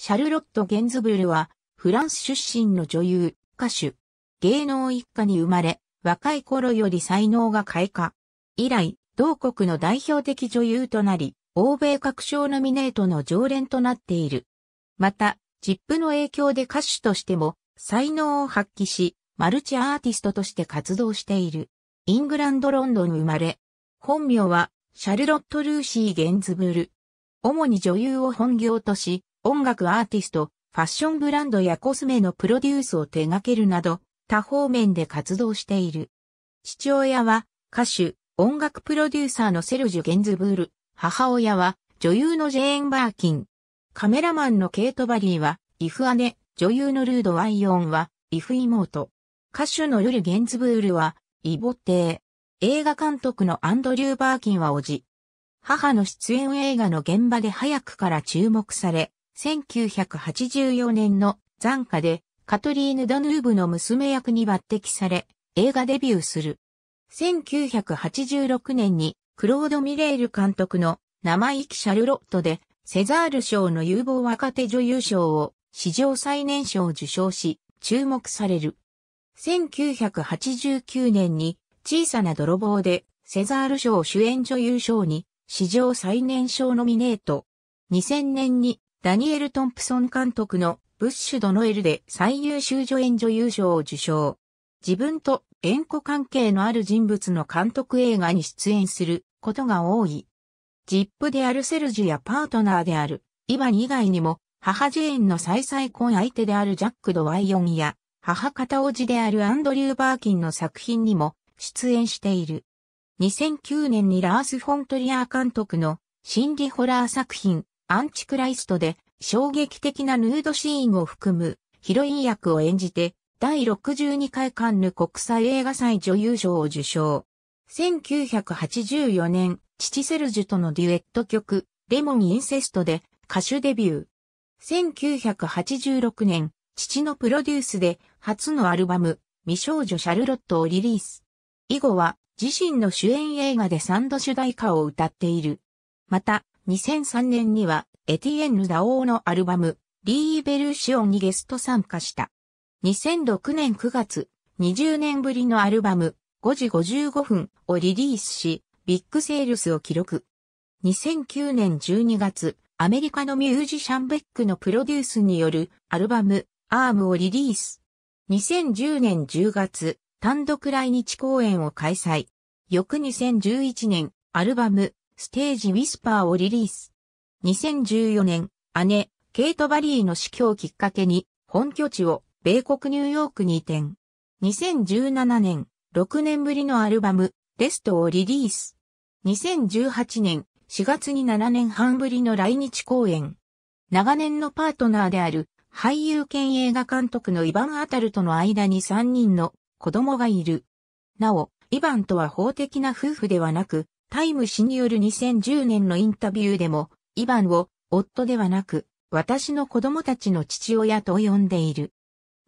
シャルロット・ゲンズブルは、フランス出身の女優、歌手、芸能一家に生まれ、若い頃より才能が開花。以来、同国の代表的女優となり、欧米各賞ノミネートの常連となっている。また、ジップの影響で歌手としても、才能を発揮し、マルチアーティストとして活動している。イングランド・ロンドン生まれ。本名は、シャルロット・ルーシー・ゲンズブル。主に女優を本業とし、音楽アーティスト、ファッションブランドやコスメのプロデュースを手掛けるなど、多方面で活動している。父親は歌手、音楽プロデューサーのセルジュ・ゲンズブール、母親は女優のジェーン・バーキン。カメラマンのケイト・バリーは、イフ姉、女優のルード・ワイオンは、イフ妹。歌手のルル・ゲンズブールは、イボテー。映画監督のアンドリュー・バーキンはおじ。母の出演映画の現場で早くから注目され、1984年の残花でカトリーヌ・ダヌーブの娘役に抜擢され、映画デビューする。1986年にクロード・ミレール監督の生意気シャルロットでセザール賞の有望若手女優賞を史上最年少受賞し注目される。1989年に小さな泥棒でセザール賞主演女優賞に史上最年少ノミネート。2000年にダニエル・トンプソン監督のブッシュ・ドノエルで最優秀助演女優賞を受賞。自分と縁故関係のある人物の監督映画に出演することが多い。ジップであるセルジュやパートナーであるイバニ以外にも母ジェーンの再々婚相手であるジャック・ドワイオンや母方おじであるアンドリュー・バーキンの作品にも出演している。2009年にラース・フォントリアー監督の心理ホラー作品アンチクライストで衝撃的なヌードシーンを含むヒロイン役を演じて第62回カンヌ国際映画祭女優賞を受賞。1984年、父セルジュとのデュエット曲、レモンインセストで歌手デビュー。1986年、父のプロデュースで初のアルバム、未少女シャルロットをリリース。以後は自身の主演映画で3度主題歌を歌っている。また、2003年にはエティエンヌ・ダオーのアルバム、リーベルシオンにゲスト参加した。2006年9月、20年ぶりのアルバム、5時55分をリリースし、ビッグセールスを記録。2009年12月、アメリカのミュージシャンベックのプロデュースによるアルバム、アームをリリース。2010年10月、単独来日公演を開催。翌2011年、アルバム、ステージウィスパーをリリース。2014年、姉、ケイト・バリーの死去をきっかけに、本拠地を米国ニューヨークに移転。2017年、6年ぶりのアルバム、レストをリリース。2018年、4月に7年半ぶりの来日公演。長年のパートナーである、俳優兼映画監督のイヴァン・アタルとの間に3人の子供がいる。なお、イヴァンとは法的な夫婦ではなく、タイム誌による2010年のインタビューでも、イバンを夫ではなく、私の子供たちの父親と呼んでいる。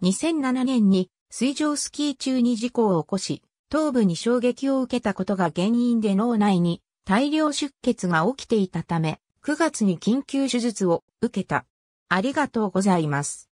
2007年に水上スキー中に事故を起こし、頭部に衝撃を受けたことが原因で脳内に大量出血が起きていたため、9月に緊急手術を受けた。ありがとうございます。